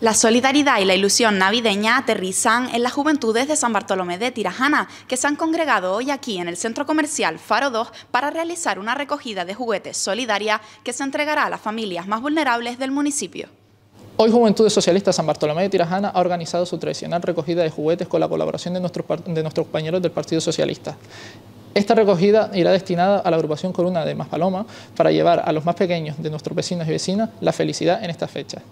La solidaridad y la ilusión navideña aterrizan en las juventudes de San Bartolomé de Tirajana, que se han congregado hoy aquí en el centro comercial Faro 2 para realizar una recogida de juguetes solidaria que se entregará a las familias más vulnerables del municipio. Hoy Juventudes Socialistas San Bartolomé de Tirajana ha organizado su tradicional recogida de juguetes con la colaboración de nuestros, compañeros del Partido Socialista. Esta recogida irá destinada a la agrupación Coruna de Paloma para llevar a los más pequeños de nuestros vecinos y vecinas la felicidad en esta fecha.